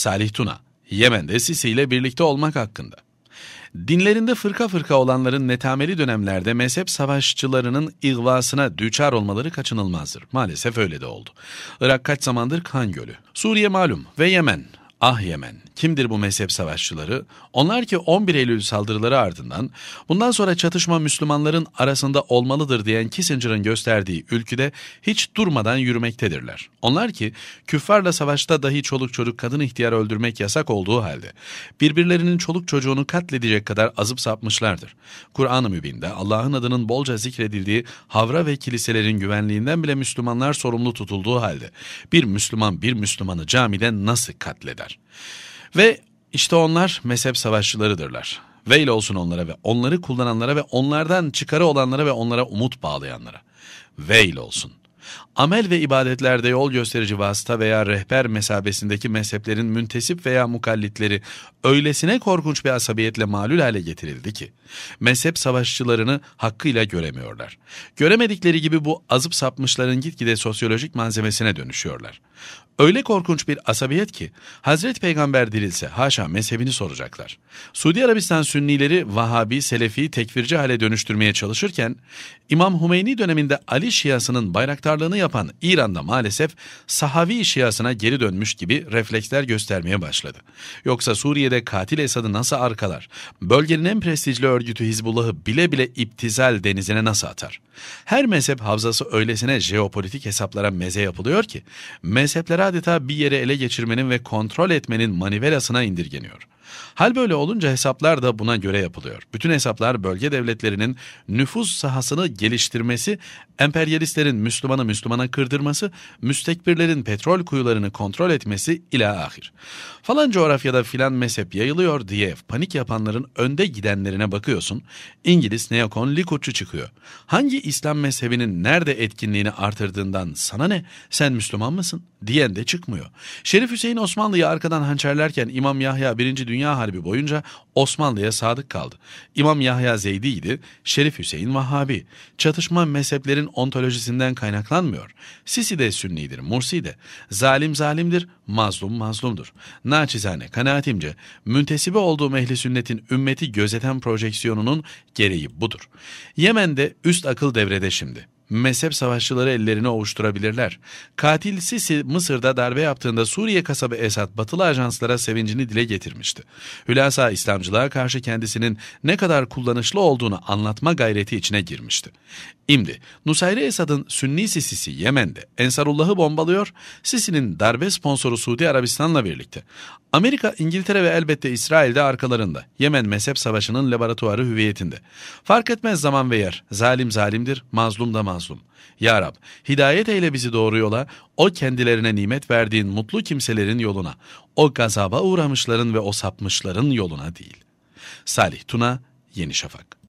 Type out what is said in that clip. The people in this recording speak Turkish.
Salih Tuna, Yemen'de Sisi ile birlikte olmak hakkında. Dinlerinde fırka fırka olanların netameli dönemlerde mezhep savaşçılarının ihvasına düçar olmaları kaçınılmazdır. Maalesef öyle de oldu. Irak kaç zamandır kan gölü. Suriye malum ve Yemen Ah Yemen, kimdir bu mezhep savaşçıları? Onlar ki 11 Eylül saldırıları ardından bundan sonra çatışma Müslümanların arasında olmalıdır diyen Kissinger'ın gösterdiği ülkede hiç durmadan yürümektedirler. Onlar ki küffarla savaşta dahi çoluk çocuk kadın ihtiyar öldürmek yasak olduğu halde birbirlerinin çoluk çocuğunu katledecek kadar azıp sapmışlardır. Kur'an-ı Mübin'de Allah'ın adının bolca zikredildiği havra ve kiliselerin güvenliğinden bile Müslümanlar sorumlu tutulduğu halde bir Müslüman bir Müslümanı camide nasıl katleder? ettiler. Ve işte onlar mezhep savaşçılarıdırlar. Veil olsun onlara ve onları kullananlara ve onlardan çıkarı olanlara ve onlara umut bağlayanlara. Veil olsun. Amel ve ibadetlerde yol gösterici vasıta veya rehber mesabesindeki mezheplerin müntesip veya mukallitleri öylesine korkunç bir asabiyetle malul hale getirildi ki, mezhep savaşçılarını hakkıyla göremiyorlar. Göremedikleri gibi bu azıp sapmışların gitgide sosyolojik malzemesine dönüşüyorlar. Öyle korkunç bir asabiyet ki Hazreti Peygamber dirilse haşa mezhebini soracaklar. Suudi Arabistan Sünnileri Vahabi, Selefi, tekfirci hale dönüştürmeye çalışırken İmam Hümeyni döneminde Ali Şiasının bayraktar sahtekarlığını yapan İran'da maalesef Sahavi Şiasına geri dönmüş gibi refleksler göstermeye başladı. Yoksa Suriye'de katil Esad'ı nasıl arkalar, bölgenin en prestijli örgütü Hizbullah'ı bile bile iptizel denizine nasıl atar? Her mezhep havzası öylesine jeopolitik hesaplara meze yapılıyor ki, mezhepler adeta bir yere ele geçirmenin ve kontrol etmenin manivelasına indirgeniyor.'' Hal böyle olunca hesaplar da buna göre yapılıyor. Bütün hesaplar bölge devletlerinin nüfus sahasını geliştirmesi, emperyalistlerin Müslümanı Müslümana kırdırması, müstekbirlerin petrol kuyularını kontrol etmesi ila ahir. Falan coğrafyada filan mezhep yayılıyor diye panik yapanların önde gidenlerine bakıyorsun. İngiliz neokon Likutçu çıkıyor. Hangi İslam mezhebinin nerede etkinliğini artırdığından sana ne sen Müslüman mısın diyen de çıkmıyor. Şerif Hüseyin Osmanlı'yı arkadan hançerlerken İmam Yahya 1. Dünya Dünya Harbi boyunca Osmanlı'ya sadık kaldı. İmam Yahya Zeydi idi, Şerif Hüseyin Vahhabi. Çatışma mezheplerin ontolojisinden kaynaklanmıyor. Sisi de Sünnidir, Mursi de. Zalim zalimdir, mazlum mazlumdur. Naçizane, kanaatimce, müntesibe olduğu ehli sünnetin ümmeti gözeten projeksiyonunun gereği budur. Yemen'de üst akıl devrede şimdi mezhep savaşçıları ellerini ovuşturabilirler. Katil Sisi Mısır'da darbe yaptığında Suriye kasabı Esad batılı ajanslara sevincini dile getirmişti. Hülasa İslamcılığa karşı kendisinin ne kadar kullanışlı olduğunu anlatma gayreti içine girmişti. Şimdi Nusayri Esad'ın Sünni Sisi'si Yemen'de Ensarullah'ı bombalıyor, Sisi'nin darbe sponsoru Suudi Arabistan'la birlikte. Amerika, İngiltere ve elbette İsrail de arkalarında. Yemen mezhep savaşının laboratuvarı hüviyetinde. Fark etmez zaman ve yer. Zalim zalimdir, mazlum da mazlum masum. Ya Rab, hidayet eyle bizi doğru yola, o kendilerine nimet verdiğin mutlu kimselerin yoluna, o gazaba uğramışların ve o sapmışların yoluna değil. Salih Tuna, Yeni Şafak